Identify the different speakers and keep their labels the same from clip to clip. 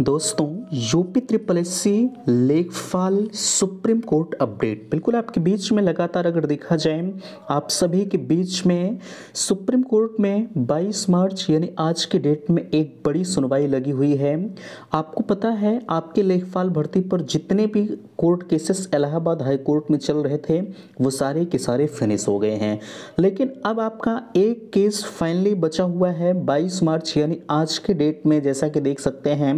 Speaker 1: दोस्तों UP triple S C लेखफाल supreme court update बिल्कुल आपके बीच में लगातार अगर देखा जाए आप सभी के बीच में सुप्रीम कोर्ट में 22 मार्च यानी आज के डेट में एक बड़ी सुनवाई लगी हुई है आपको पता है आपके लेखफाल भर्ती पर जितने भी court cases Allahabad high court में चल रहे थे वो सारे के सारे फिनिश हो गए हैं लेकिन अब आपका एक केस फाइनली बचा हुआ है बाईस मार्च यानी आज के डेट में जैसा कि देख सकते हैं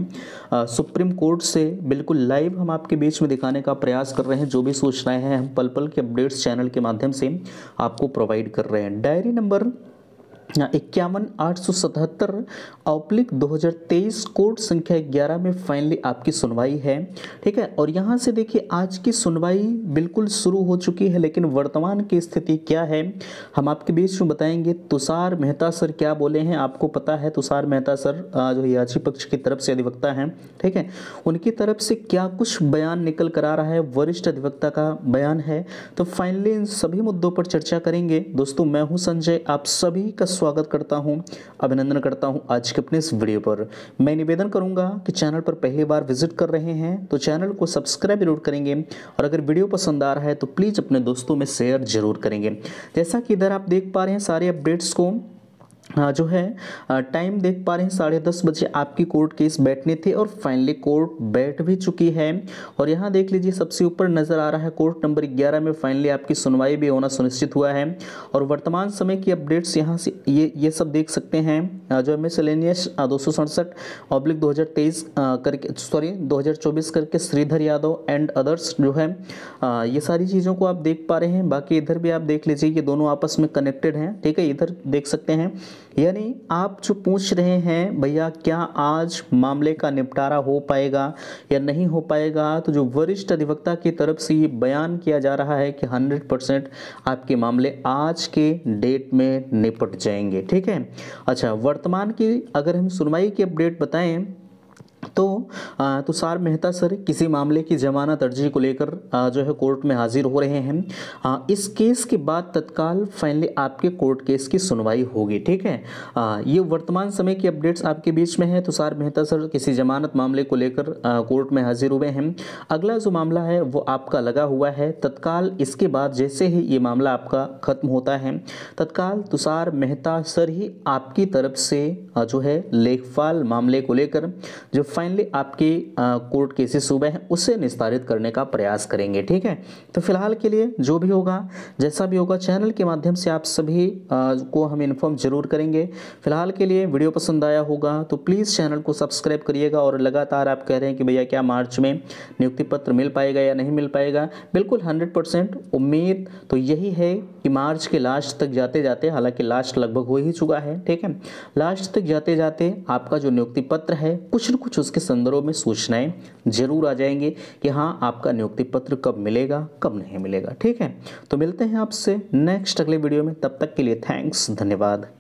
Speaker 1: सुप्रीम कोर्ट से बिल्कुल लाइव हम आपके बीच में दिखाने का प्रयास कर रहे हैं जो भी सूचनाएं हैं हम पल पल के अपडेट्स चैनल के माध्यम से आपको प्रोवाइड कर रहे हैं डायरी नंबर इक्यावन आठ सौ सतहत्तर औप्लिक दो हज़ार तेईस कोर्ट संख्या ग्यारह में फाइनली आपकी सुनवाई है ठीक है और यहाँ से देखिए आज की सुनवाई बिल्कुल शुरू हो चुकी है लेकिन वर्तमान की स्थिति क्या है हम आपके बीच में बताएंगे तुषार मेहता सर क्या बोले हैं आपको पता है तुषार मेहता सर जो याची पक्ष की तरफ से अधिवक्ता हैं ठीक है उनकी तरफ से क्या कुछ बयान निकल कर आ रहा है वरिष्ठ अधिवक्ता का बयान है तो फाइनली इन सभी मुद्दों पर चर्चा करेंगे दोस्तों मैं हूँ संजय आप सभी का स्वागत करता हूँ अभिनंदन करता हूं आज के अपने इस वीडियो पर मैं निवेदन करूंगा कि चैनल पर पहली बार विजिट कर रहे हैं तो चैनल को सब्सक्राइब जरूर करेंगे और अगर वीडियो पसंद आ रहा है तो प्लीज़ अपने दोस्तों में शेयर जरूर करेंगे जैसा कि इधर आप देख पा रहे हैं सारे अपडेट्स को हाँ, जो है टाइम देख पा रहे हैं साढ़े दस बजे आपकी कोर्ट केस बैठने थे और फाइनली कोर्ट बैठ भी चुकी है और यहाँ देख लीजिए सबसे ऊपर नज़र आ रहा है कोर्ट नंबर 11 में फाइनली आपकी सुनवाई भी होना सुनिश्चित हुआ है और वर्तमान समय की अपडेट्स यहाँ से ये ये सब देख सकते हैं जो मिसलेनियस दो सौ सड़सठ पब्लिक दो करके सॉरी चौबीस करके श्रीधर यादव एंड अदर्स जो है ये सारी चीज़ों को आप देख पा रहे हैं बाकी इधर भी आप देख लीजिए ये दोनों आपस में कनेक्टेड हैं ठीक है इधर देख सकते हैं यानी आप जो पूछ रहे हैं भैया क्या आज मामले का निपटारा हो पाएगा या नहीं हो पाएगा तो जो वरिष्ठ अधिवक्ता की तरफ से ये बयान किया जा रहा है कि 100 परसेंट आपके मामले आज के डेट में निपट जाएंगे ठीक है अच्छा वर्तमान की अगर हम सुनवाई की अपडेट बताएं तो तुषार तो मेहता सर किसी मामले की जमानत अर्जी को लेकर जो है कोर्ट में हाजिर हो रहे हैं इस केस के बाद तत्काल फाइनली आपके कोर्ट केस की सुनवाई होगी ठीक है ये वर्तमान समय की अपडेट्स आपके बीच में है तुषार तो मेहता सर किसी जमानत मामले को लेकर कोर्ट में हाजिर हुए हैं अगला जो मामला है वो आपका लगा हुआ है तत्काल इसके बाद जैसे ही ये मामला आपका खत्म होता है तत्काल तुषार तो मेहता सर ही आपकी तरफ से जो है लेखपाल मामले को लेकर जो फाइनली आपकी कोर्ट केसेस हुए हैं उसे निस्तारित करने का प्रयास करेंगे ठीक है तो फिलहाल के लिए जो भी होगा जैसा भी होगा चैनल के माध्यम से आप सभी आ, को हम इन्फॉर्म जरूर करेंगे फिलहाल के लिए वीडियो पसंद आया होगा तो प्लीज़ चैनल को सब्सक्राइब करिएगा और लगातार आप कह रहे हैं कि भैया क्या मार्च में नियुक्ति पत्र मिल पाएगा या नहीं मिल पाएगा बिल्कुल हंड्रेड उम्मीद तो यही है कि मार्च के लास्ट तक जाते जाते हालांकि लास्ट लगभग हो ही चुका है ठीक है लास्ट तक जाते जाते आपका जो नियुक्ति पत्र है कुछ न कुछ उसके संदर्भ में सूचनाएं जरूर आ जाएंगी कि हाँ आपका नियुक्ति पत्र कब मिलेगा कब नहीं मिलेगा ठीक है तो मिलते हैं आपसे नेक्स्ट अगले वीडियो में तब तक के लिए थैंक्स धन्यवाद